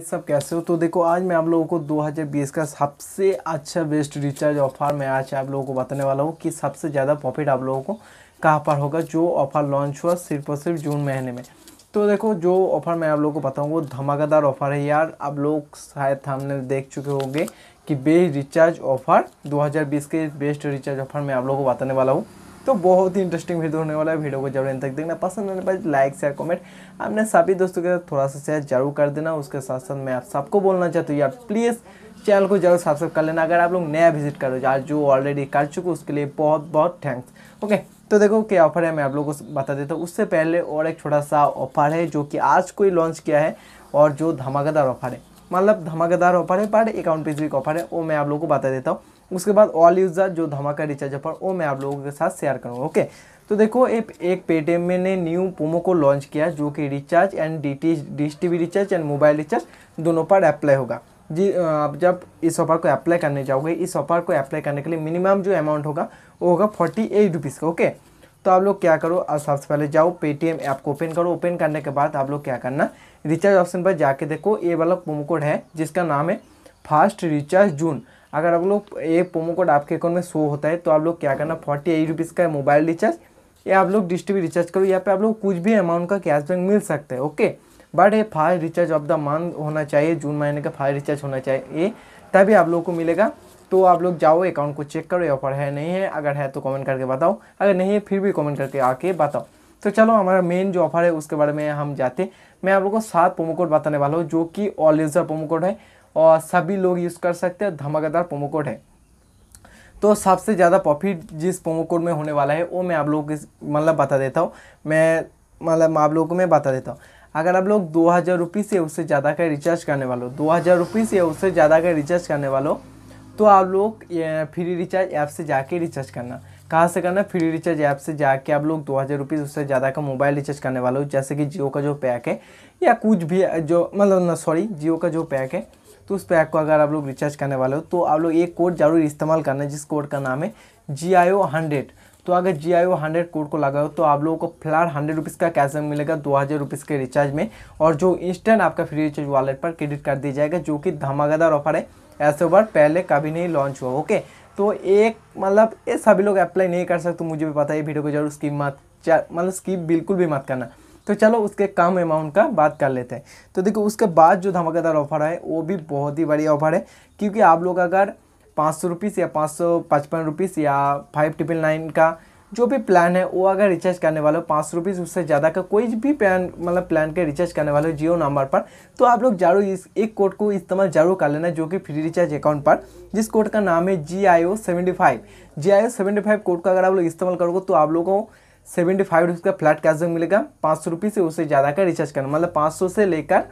सब कैसे हो तो देखो आज मैं आप लोगों को 2020 का सबसे अच्छा बेस्ट रिचार्ज ऑफर मैं आज आप लोगों को बताने वाला हूँ कि सबसे ज़्यादा प्रॉफिट आप लोगों को कहाँ पर होगा जो ऑफ़र लॉन्च हुआ सिर्फ और सिर्फ जून महीने में तो देखो जो ऑफ़र मैं आप लोगों को बताऊँ वो धमाकेदार ऑफ़र है यार आप लोग शायद हमने देख चुके होंगे कि बेस्ट रिचार्ज ऑफ़र दो के बेस्ट रिचार्ज ऑफ़र मैं आप लोगों को बताने वाला हूँ तो बहुत ही इंटरेस्टिंग वीडियो होने वाला है वीडियो को जब तक देखना पसंद आने पर लाइक शेयर कमेंट अपने सभी दोस्तों के साथ थोड़ा सा शेयर जरूर कर देना उसके साथ साथ मैं आप सबको बोलना चाहता हूँ यार प्लीज़ चैनल को जरूर सब्सक्राइब कर लेना अगर आप लोग नया विजिट करो यार जो ऑलरेडी कर चुके उसके लिए बहुत बहुत थैंक्स ओके तो देखो क्या ऑफर है मैं आप लोगों को बता देता हूँ उससे पहले और एक छोटा सा ऑफर है जो कि आज कोई लॉन्च किया है और जो धमाकेदार ऑफर है मतलब धमाकेदार ऑफर है पर अकाउंट भी ऑफर है वो मैं आप लोगों को बता देता हूँ उसके बाद ऑल यूज़र जो धमाका रिचार्ज ऑफर वो मैं आप लोगों के साथ शेयर करूँगा ओके तो देखो एक एक पेटीएम में ने न्यू प्रोमो को लॉन्च किया जो कि recharge and D T dish T recharge and mobile recharge दोनों पर अप्लाई होगा जी आप जब इस ऑफर को अप्लाई करने जाओगे इस ऑफर को अप्लाई करने के लिए मिनिमम जो अमाउंट होगा वो होगा फोर्टी एट रुपीज़ का ओके तो आप लोग क्या करो आप सबसे पहले जाओ पेटीएम ऐप को ओपन करो ओपन करने के बाद आप लोग क्या करना रिचार्ज ऑप्शन पर जाके देखो ये वाला प्रोमो कोड है जिसका नाम है फास्ट रिचार्ज जून अगर आप लोग ये प्रोमो कोड आपके अकाउंट में शो होता है तो आप लोग क्या करना फोर्टी एट रुपीज़ का मोबाइल रिचार्ज या आप लोग डिश टी रिचार्ज करो यहाँ पे आप लोग कुछ भी अमाउंट का कैशबैक मिल सकता है ओके बट ये fast recharge of the month होना चाहिए जून महीने का फास्ट रिचार्ज होना चाहिए ये तभी आप लोग को मिलेगा तो आप लोग जाओ अकाउंट को चेक करो ऑफर है नहीं है अगर है तो कमेंट करके बताओ अगर नहीं है फिर भी कमेंट करके आके बताओ तो चलो हमारा मेन जो ऑफर है उसके बारे में हम जाते मैं आप लोगों को सात प्रोमो कोड बताने वाला हूँ जो कि ऑल यूज़र प्रोमो कोड है और सभी लोग यूज़ कर सकते हैं धमाकेदार प्रोमो कोड है तो सबसे ज़्यादा प्रॉफिट जिस प्रोमो कोड में होने वाला है वो मैं आप लोगों को मतलब बता देता हूँ मैं मतलब आप लोगों को मैं बता देता हूँ अगर आप लोग दो हज़ार रुपीज़ या उससे ज़्यादा का रिचार्ज करने वालों दो हज़ार रुपीज़ या उससे ज़्यादा का रिचार्ज करने वालों तो आप लोग फ्री रिचार्ज ऐप से जाके रिचार्ज करना कहाँ से करना फ्री रिचार्ज ऐप से जाके आप लोग दो हज़ार रुपीज़ उससे ज़्यादा का मोबाइल रिचार्ज करने वाले हो जैसे कि जियो का जो पैक है या कुछ भी जो मतलब ना सॉरी जियो का जो पैक है तो उस पैक को अगर आप लोग रिचार्ज करने वाले हो तो आप लोग एक कोड ज़रूर इस्तेमाल करना है जिस कोड का नाम है जी आई ओ हंड्रेड तो अगर जी आई ओ हंड्रेड कोड को लगाओ तो आप लोगों को फिलहाल हंड्रेड रुपीज़ का कैशबैक मिलेगा दो हज़ार रुपीज़ के रिचार्ज में और जो इंस्टेंट आपका फ्री रिचार्ज वॉलेट पर क्रेडिट कर दिया जाएगा जो कि धमाकेदार ऑफर है ऐसे ओवर पहले कभी नहीं लॉन्च हुआ ओके तो एक मतलब ये सभी लोग अप्लाई नहीं कर सकते मुझे भी पता है वीडियो को जरूर स्कीम मत मतलब स्कीम बिल्कुल भी मत करना तो चलो उसके कम अमाउंट का बात कर लेते हैं तो देखो उसके बाद जो धमाकेदार ऑफर है वो भी बहुत ही बढ़िया ऑफर है क्योंकि आप लोग अगर पाँच सौ रुपीस या पाँच सौ पचपन रुपीस या फाइव ट्रिपल नाइन का जो भी प्लान है वो अगर रिचार्ज करने वाले हो पाँच रुपीज़ उससे ज़्यादा का कोई भी प्लान मतलब प्लान के रिचार्ज करने वाले हो जियो नंबर पर तो आप लोग जरूर इस एक कोड को इस्तेमाल जरूर कर लेना जो कि फ्री रिचार्ज अकाउंट पर जिस कोड का नाम है G I O seventy five G I O seventy five code का अगर आप लोग इस्तेमाल करोगे तो आप लोगों को सेवेंटी फाइव रुपीज़ का फ्लैट कैशबैक मिलेगा पाँच सौ रुपीज़ से उससे ज़्यादा का रिचार्ज करना मतलब पाँच सौ से लेकर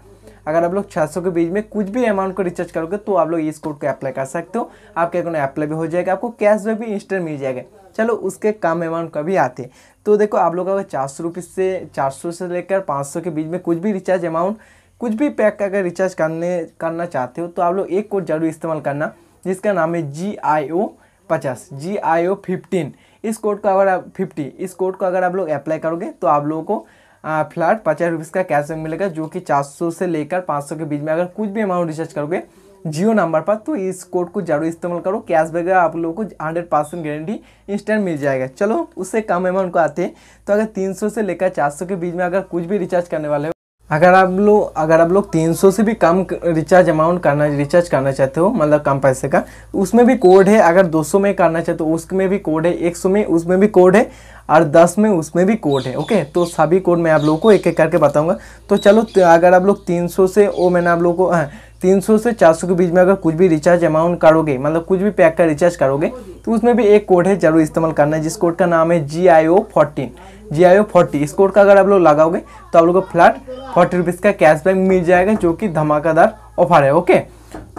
अगर आप लोग 600 के बीच में कुछ भी अमाउंट को रिचार्ज करोगे तो आप लोग इस कोड को अप्लाई कर सकते हो आपके अकाउंट में अप्लाई भी हो जाएगा आपको कैश भी इंस्टेंट मिल जाएगा चलो उसके कम अमाउंट का भी आते तो देखो आप लोग अगर चार सौ से चार से लेकर पाँच के बीच में कुछ भी रिचार्ज अमाउंट कुछ भी पैक अगर रिचार्ज करने करना चाहते हो तो आप लोग एक कोड जरूर इस्तेमाल करना जिसका नाम है जी आई ओ पचास जी आई ओ फिफ्टीन इस कोड को अगर आप फिफ्टी इस कोड को अगर आप लोग अप्लाई करोगे तो आप लोगों को फ्लैट पचास रुपीज़ का कैशबैक मिलेगा जो कि 400 से लेकर 500 के बीच में अगर कुछ भी अमाउंट रिचार्ज करोगे जियो नंबर पर तो इस कोड को जरूर इस्तेमाल करो कैशबैक आप लोगों को हंड्रेड परसेंट गारंटी इंस्टेंट मिल जाएगा चलो उससे कम अमाउंट को आते हैं तो अगर 300 से लेकर 400 के बीच में अगर कुछ भी रिचार्ज करने वाले हो अगर आप लोग अगर आप लोग 300 से भी कम रिचार्ज अमाउंट करना रिचार्ज करना चाहते हो मतलब कम पैसे का उसमें भी कोड है अगर 200 में करना चाहते हो तो उसमें भी कोड है 100 में उसमें भी कोड है और 10 में उसमें भी कोड है ओके तो सभी कोड मैं आप लोगों को एक एक करके बताऊंगा तो चलो अगर आप लोग 300 से वो मैंने आप लोग को हाँ, तीन सौ से चार सौ के बीच में अगर कुछ भी रिचार्ज अमाउंट करोगे मतलब कुछ भी पैक का रिचार्ज करोगे तो उसमें भी एक कोड है जरूर इस्तेमाल करना है जिस कोड का नाम है G I O fourteen G I O forty इस कोड का अगर आप लोग लगाओगे तो आप लोग को फ्लैट फोर्टी रुपीज़ का कैशबैक मिल जाएगा जो कि धमाकेदार ऑफर है ओके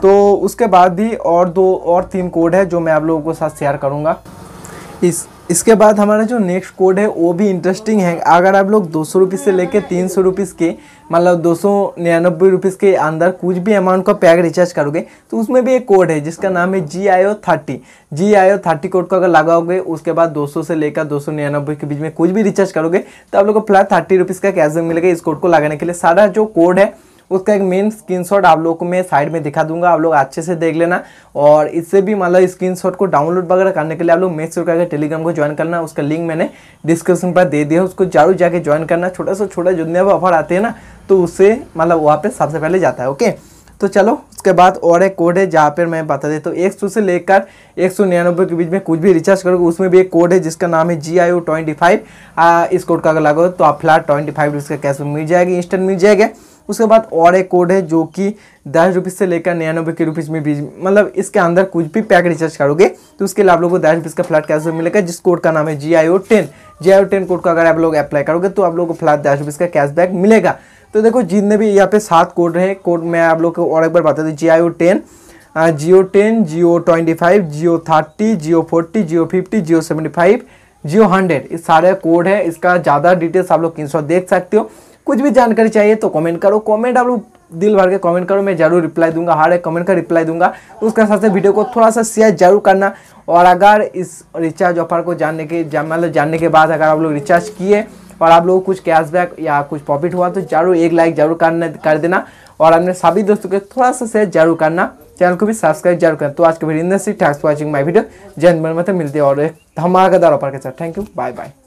तो उसके बाद भी और दो और तीन कोड है जो मैं आप लोगों को साथ शेयर करूँगा इस इसके बाद हमारा जो नेक्स्ट कोड है वो भी इंटरेस्टिंग है अगर आप लोग दो सौ से लेकर तीन सौ के मतलब दो सौ निन्यानबे रुपीज़ के अंदर कुछ भी अमाउंट का पैक रिचार्ज करोगे तो उसमें भी एक कोड है जिसका नाम है G I O thirty G I O thirty code को अगर लगाओगे उसके बाद दो सौ से लेकर दो सौ निन्यानबे के बीच में कुछ भी रिचार्ज करोगे तो आप लोग को फ्लैट थर्टी रुपीज़ का कैश मिलेगा इस कोड को लगाने के लिए सारा जो कोड है उसका एक मेन स्क्रीनशॉट आप लोग को मैं साइड में दिखा दूंगा आप लोग अच्छे से देख लेना और इससे भी मतलब स्क्रीनशॉट को डाउनलोड वगैरह करने के लिए आप लोग मेज श्योर करके टेलीग्राम को ज्वाइन करना उसका लिंक मैंने डिस्क्रिप्शन पर दे दिया उसको जरूर जाके ज्वाइन करना छोटा सा छोटा जितने भी ऑफर आते हैं ना तो उससे मतलब वहाँ पर सबसे पहले जाता है ओके तो चलो उसके बाद और एक कोड है जहाँ पर मैं बता देता तो एक सौ से लेकर एक सौ निन्यानबे के बीच में कुछ भी रिचार्ज करोगे उसमें भी एक कोड है जिसका नाम है G I O twenty five इस कोड का अगर लागो तो आप फ्लैट ट्वेंटी फाइव इसका कैश मिल जाएगी इंस्टेंट मिल जाएगा उसके बाद और एक कोड है जो कि दस रुपीज़ से लेकर निन्यानबे के रुपीज़ में बीच मतलब इसके अंदर कुछ भी पैक रिचार्ज करोगे तो उसके लिए आप लोगों को दस रुपीज़ का फ्लैट कैशबैक मिलेगा जिस कोड का नाम है G I O ten G I O ten code का अगर आप लोग अप्लाई करोगे तो आप लोगों को फ्लैट दस रुपीज़ का कैशबैक मिलेगा तो देखो जितने भी यहाँ पे सात कोड रहे कोड मैं आप लोग को और एक बार बता दूँ G I O ten Jio ten Jio twenty five Jio thirty Jio forty Jio fifty Jio seventy five Jio hundred इस सारे कोड है इसका ज़्यादा डिटेल्स आप लोग किन देख सकते हो कुछ भी जानकारी चाहिए तो कमेंट करो कमेंट आप लोग दिल भर के कमेंट करो मैं जरूर रिप्लाई दूंगा हर एक कमेंट का रिप्लाई दूंगा उसके साथ वीडियो को थोड़ा सा शेयर जरूर करना और अगर इस रिचार्ज ऑफर को जानने के मतलब जानने के बाद अगर आप लोग रिचार्ज किए और आप लोग कुछ कैशबैक या कुछ प्रॉफिट हुआ तो जरूर एक लाइक जरूर करना कर देना और अपने सभी दोस्तों के थोड़ा सा शेयर जरूर करना चैनल को भी सब्सक्राइब जरूर करना तो आज के video industry thanks for watching my video जैन मन मतलब मिलते और एक धमाकेदार ऑफर के साथ थैंक यू बाय बाय